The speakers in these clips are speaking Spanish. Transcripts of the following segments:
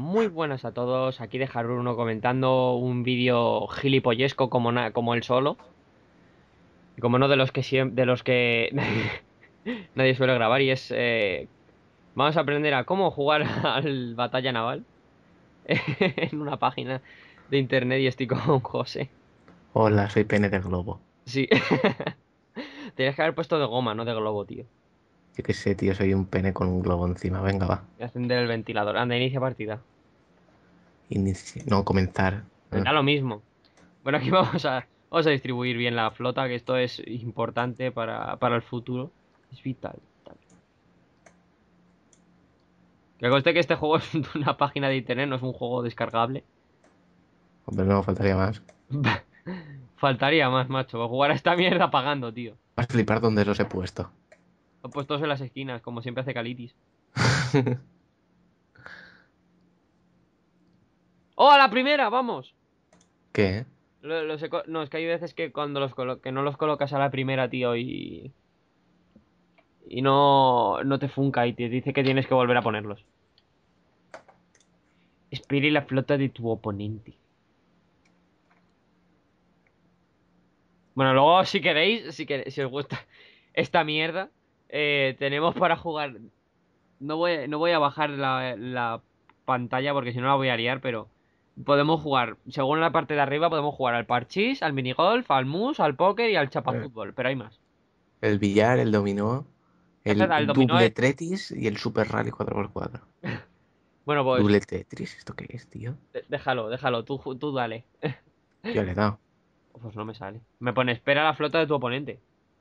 muy buenas a todos. Aquí dejar uno comentando un vídeo gilipollesco como, como el solo. como no de los que de los que nadie suele grabar y es eh, vamos a aprender a cómo jugar al batalla naval en una página de internet y estoy con José. Hola, soy Pene de Globo. Sí. Tenías que haber puesto de goma, no de globo, tío. Que sé, tío, soy un pene con un globo encima. Venga, va. Voy a encender el ventilador. Anda, inicia partida. No, comenzar. lo mismo. Bueno, aquí vamos a, vamos a distribuir bien la flota, que esto es importante para, el futuro. Es vital. Que conste que este juego es una página de internet, no es un juego descargable. Hombre, no, faltaría más. faltaría más, macho. Voy a jugar a esta mierda pagando, tío. Vas a flipar donde los he puesto. Puestos en las esquinas, como siempre hace Calitis. ¡Oh, a la primera! ¡Vamos! ¿Qué? No, es que hay veces que cuando los que no los colocas a la primera, tío, y. Y no, no te funca y te dice que tienes que volver a ponerlos. Espire la flota de tu oponente. Bueno, luego si queréis, si, queréis, si os gusta esta mierda, eh, tenemos para jugar. No voy, no voy a bajar la, pantalla porque si no la voy a liar, pero podemos jugar, según la parte de arriba, podemos jugar al parchís, al minigolf, al mus, al póker y al eh. fútbol pero hay más. El billar, el dominó, el, el dominó y el Super Rally 4x4. bueno, pues. ¿Doble Tetris? ¿Esto qué es, tío? Déjalo, déjalo, tú, tú dale. Yo le he dado. Pues no me sale. Me pone espera la flota de tu oponente.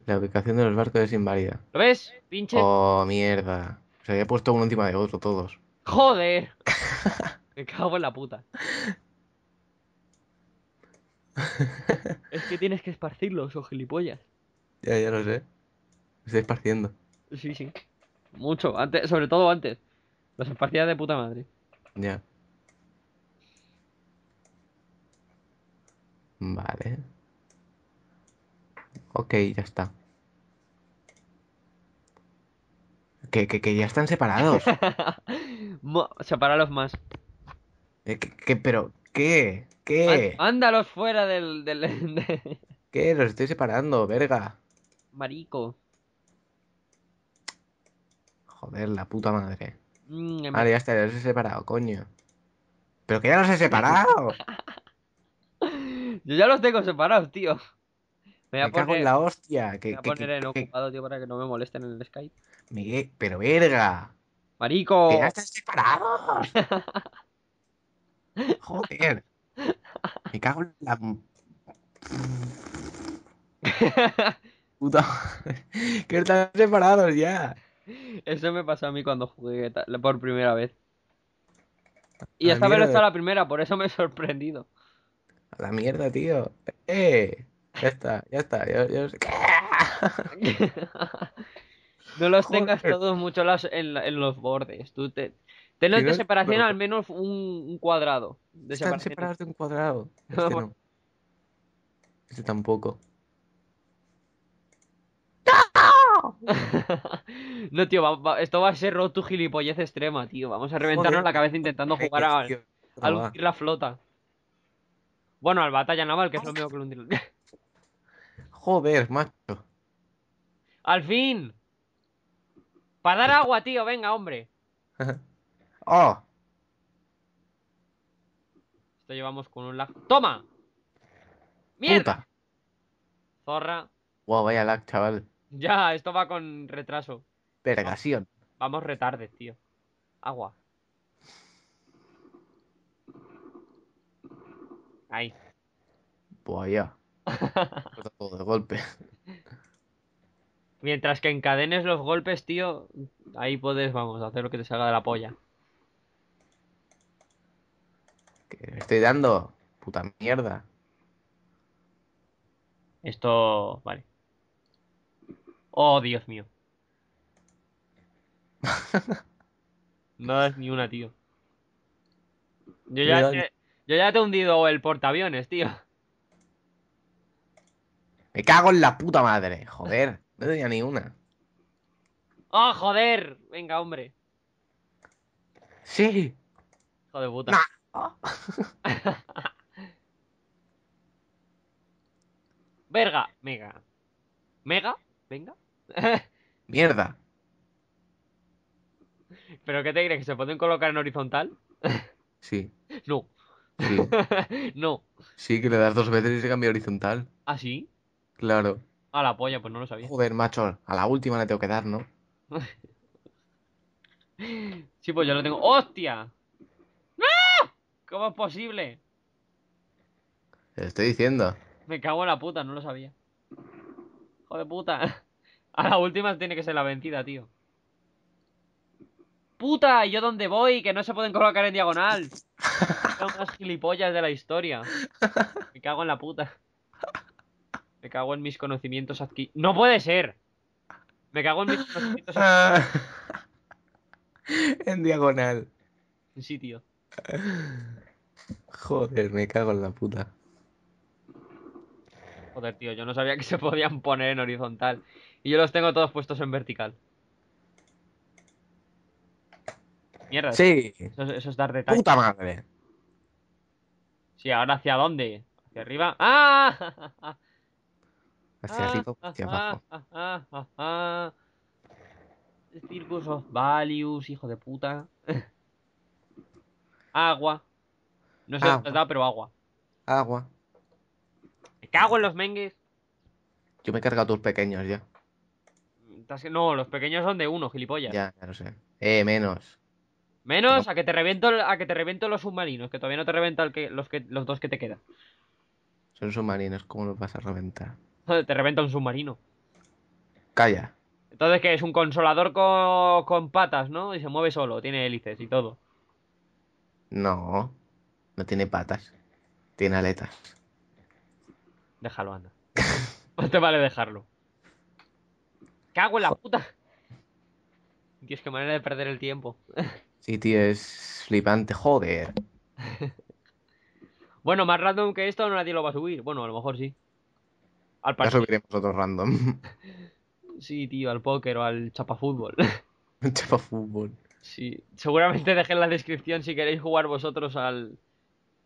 La ubicación de los barcos es inválida. ¿Lo ves? Pinche. Oh, mierda. Se había puesto uno encima de otro todos. ¡Joder! Me cago en la puta. es que tienes que esparcirlos, o gilipollas. Ya, ya lo sé. Estoy esparciendo. Sí, sí. Mucho, antes, sobre todo antes. Los esparcía de puta madre. Ya. Vale. Ok, ya está. que, ya están separados. Separalos más. Eh, que, pero, ¿qué? ¿Qué? Ándalos fuera del. ¿Qué? Los estoy separando, verga. Marico. Joder, la puta madre. Mm, vale, ya está, los he separado, coño. ¿Pero que ya los he separado? Yo ya los tengo separados, tío. Me, voy a poner, cago en la hostia. Que, me voy a poner en ocupado, tío, para que no me molesten en el Skype. Miguel, pero verga. Marico. Que ya están separados. Joder. Me cago en la... Puta. que están separados ya. Eso me pasó a mí cuando jugué por primera vez. Y esta vez no está la primera, por eso me he sorprendido. A la mierda, tío. ¡Eh! Ya está, ya está. Ya, no los tengas todos mucho en, los bordes. Tú te... de separación al menos un, cuadrado. De Están separados de un cuadrado. Este no. Este tampoco. no, tío, esto va a ser rotu gilipollez extrema, tío. Vamos a reventarnos la cabeza intentando jugar a, la flota. Bueno, al batalla naval, que es lo mismo que lo hundir. Joder, macho. Al fin. Para dar agua, tío, venga, hombre. oh. Esto llevamos con un lag. ¡Toma! ¡Mierda! Zorra. Wow, vaya lag, chaval. Ya, esto va con retraso. pergación Vamos retardes, tío. Agua. Ahí. Pues ya de golpe. Mientras que encadenes los golpes, tío, ahí puedes, vamos, hacer lo que te salga de la polla. estoy dando? Puta mierda. Esto. Vale. Oh, Dios mío. no es ni una, tío. Yo ya, yo ya te he hundido el portaaviones, tío. Me cago en la puta madre. Joder, no tenía ni una. ¡Oh, joder! Venga, hombre. Sí. Hijo de puta. Nah. Verga, mega. Mega, venga. Mierda. ¿Pero qué te crees? ¿Que se pueden colocar en horizontal? Sí. No. Sí. no. Sí, que le das dos veces y se cambia horizontal. ¿Ah, sí? Claro. A ah, la polla, pues no lo sabía. Joder, macho, a la última le tengo que dar, ¿no? sí, pues yo lo tengo. ¡Hostia! ¡No! ¿Cómo es posible? Te lo estoy diciendo. Me cago en la puta, no lo sabía. Joder, puta. A la última tiene que ser la vencida, tío. ¡Puta! ¿Y yo dónde voy? Que no se pueden colocar en diagonal. Son las gilipollas de la historia. Me cago en la puta. Me cago en mis conocimientos adquiridos. ¡No puede ser! Me cago en mis conocimientos en diagonal. Sí, tío. Joder, me cago en la puta. Joder, tío, yo no sabía que se podían poner en horizontal. Y yo los tengo todos puestos en vertical. Mierda. Sí. Eso, es dar detalles. Puta madre. Sí, ahora hacia dónde? Hacia arriba. ¡Ah! Hacia ah, arriba hacia abajo. Circus of hijo de puta. agua. No sé está, pero agua. Agua. ¿Me cago en los mengues? Yo me he cargado tus pequeños ya. No, los pequeños son de uno, gilipollas. Ya, ya lo sé. Eh, menos. Menos a que te reviento a que te los submarinos, que todavía no te reventa los, que, los dos que te quedan. Son submarinos, ¿cómo los vas a reventar? te reventa un submarino. Calla. Entonces, que es un consolador con, patas, ¿no? Y se mueve solo, tiene hélices y todo. No, no tiene patas, tiene aletas. Déjalo, anda. no te vale dejarlo. Cago en la puta. Dios, qué manera de perder el tiempo. sí, tío, es flipante, joder. bueno, más random que esto nadie lo va a subir. Bueno, a lo mejor sí. Al ya subiremos otro random. Sí, tío, al póker o al Chapa fútbol Sí, seguramente dejé en la descripción si queréis jugar vosotros al,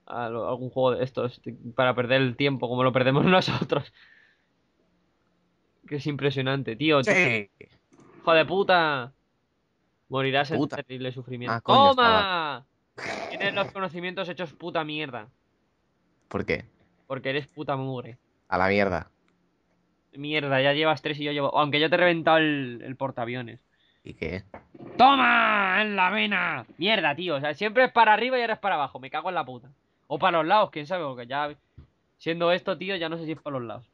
algún juego de estos para perder el tiempo como lo perdemos nosotros. Que es impresionante, tío. Sí. ¡Hijo de puta! Morirás en terrible sufrimiento. Ah, Tienes los conocimientos hechos puta mierda. ¿Por qué? Porque eres puta mugre. A la mierda. Mierda, ya llevas tres y yo llevo. Aunque yo te he reventado el, portaaviones. ¿Y qué? ¡Toma! ¡En la vena! Mierda, tío. O sea, siempre es para arriba y ahora es para abajo. Me cago en la puta. O para los lados, quién sabe, porque ya. Siendo esto, tío, ya no sé si es para los lados.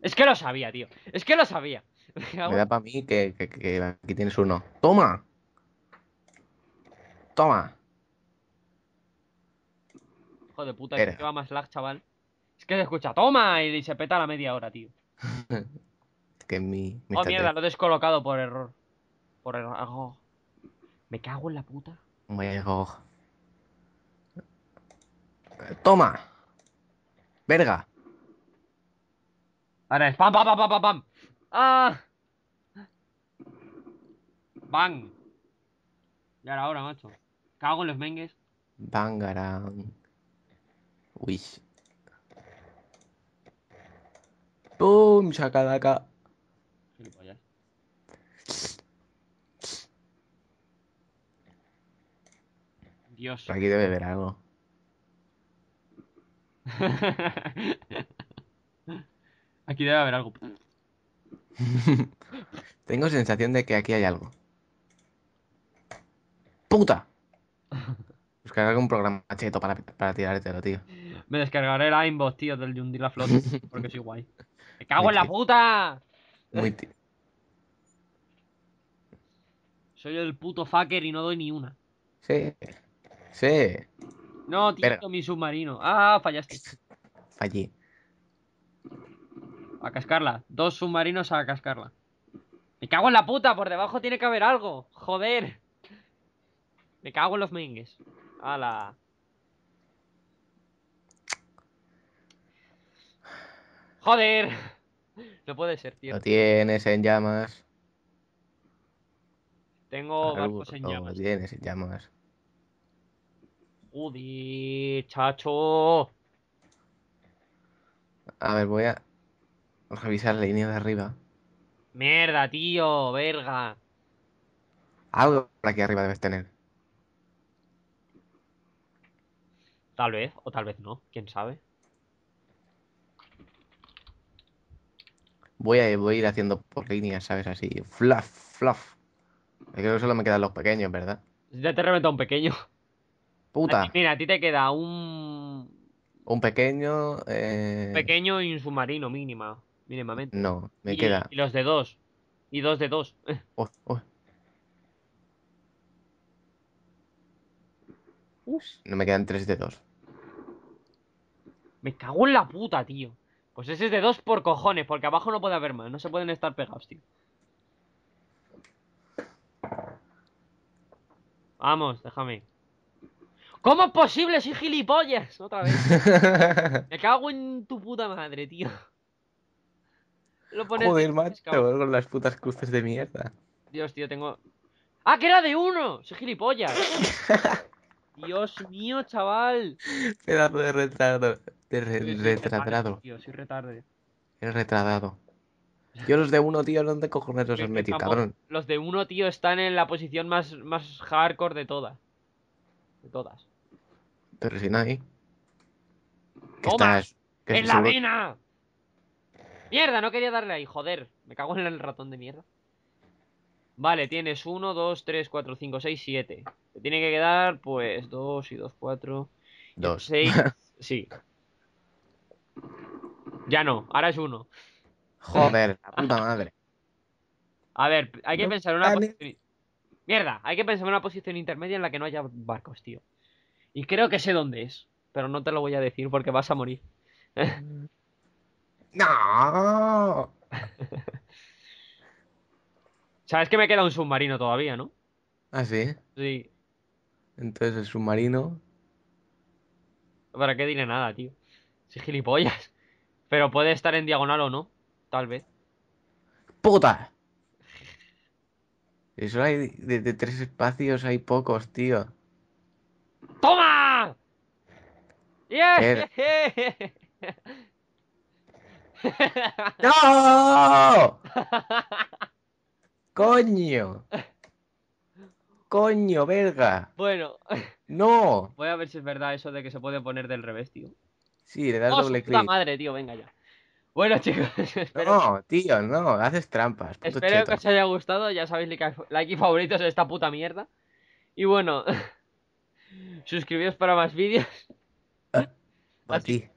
Es que lo sabía, tío. Es que lo sabía. Me da para mí que, que, aquí tienes uno. ¡Toma! ¡Toma! Hijo de puta, que va más lag, chaval. Es que se escucha, toma, y se peta la media hora, tío. que mi, oh, mierda, lo he descolocado por error. Por error. Ah, oh. Me cago en la puta. Oh Me cago. Toma. Verga. Ahora es pam, pam, pam, pam, pam, ¡Ah! Bang. Y ahora, ahora, macho. Cago en los mengues. Bangarang. Uy. ¡Pum! ¡Sacadaca! Dios. Aquí debe haber algo. aquí debe haber algo. Tengo sensación de que aquí hay algo. ¡Puta! Descargaré un programa cheto para, para tirártelo, tío. Me descargaré el aimbot, tío, del de la flota, porque soy guay. ¡Me cago en la puta! Soy el puto fucker y no doy ni una. Sí. Sí. No, tío, mi submarino. Ah, fallaste. Fallé. A cascarla. Dos submarinos a cascarla. Me cago en la puta, por debajo tiene que haber algo. Joder. Me cago en los mengues. ¡Hala! ¡Joder! No puede ser, tío. Lo tienes en llamas. Tengo barcos en llamas. Lo tienes en llamas. Judy, chacho. A ver, voy a revisar la línea de arriba. Mierda, tío, verga. Algo por aquí arriba debes tener. Tal vez, o tal vez no, quién sabe. voy a, ir haciendo por líneas, ¿sabes? Así, fluff, fluff. Creo que solo me quedan los pequeños, ¿verdad? Ya te he un pequeño. Puta. mira, a ti te queda un. Un pequeño. Un eh, pequeño y un submarino, mínima. Mínimamente. No, me queda. Y los de dos. Y dos de dos. No me quedan tres de dos. Me cago en la puta, tío. Pues ese es de dos por cojones, porque abajo no puede haber más, no se pueden estar pegados, tío. Vamos, déjame. ¿Cómo es posible? Soy gilipollas. Otra vez. Me cago en tu puta madre, tío. Lo pones Joder, macho, con las putas cruces de mierda. Dios, tío, tengo... ¡Ah, que era de uno! Soy gilipollas. Dios mío, chaval. Pedazo de retardo. De re soy retratado. Tío, soy retardado. Eres retratado. Yo los de uno, tío, ¿dónde cojones los has metido, cabrón? Los de uno, tío, están en la posición más, más hardcore de todas. De todas. Pero si ahí. ¿Qué estás? ¿Qué ¡En la seguro? vena! ¡Mierda! No quería darle ahí, joder. Me cago en el ratón de mierda. Vale, tienes 1, 2, 3, 4, 5, 6, 7. Te tiene que quedar, pues, 2 y 2, 4. 2. 6. sí. Ya no, ahora es uno. Joder, la puta madre. A ver, hay que pensar pensar una posición. Mierda, hay que pensar una posición intermedia en la que no haya barcos, tío. Y creo que sé dónde es, pero no te lo voy a decir porque vas a morir. no. Sabes que me queda un submarino todavía, ¿no? Ah, sí. Sí. Entonces el submarino. ¿Para qué diré nada, tío? Soy gilipollas. Pero puede estar en diagonal o no, tal vez. ¡Puta! Eso hay de, tres espacios, hay pocos, tío. ¡Toma! Yeah. ¡No! ¡Coño! ¡Coño, verga! Bueno. ¡No! Voy a ver si es verdad eso de que se puede poner del revés, tío. Sí, le das oh, doble clic. madre, tío, venga ya. Bueno, chicos, No, tío, no, haces trampas. Espero que os haya gustado. Ya sabéis, like y favoritos de esta puta mierda. Y bueno, suscribíos para más vídeos. A ti.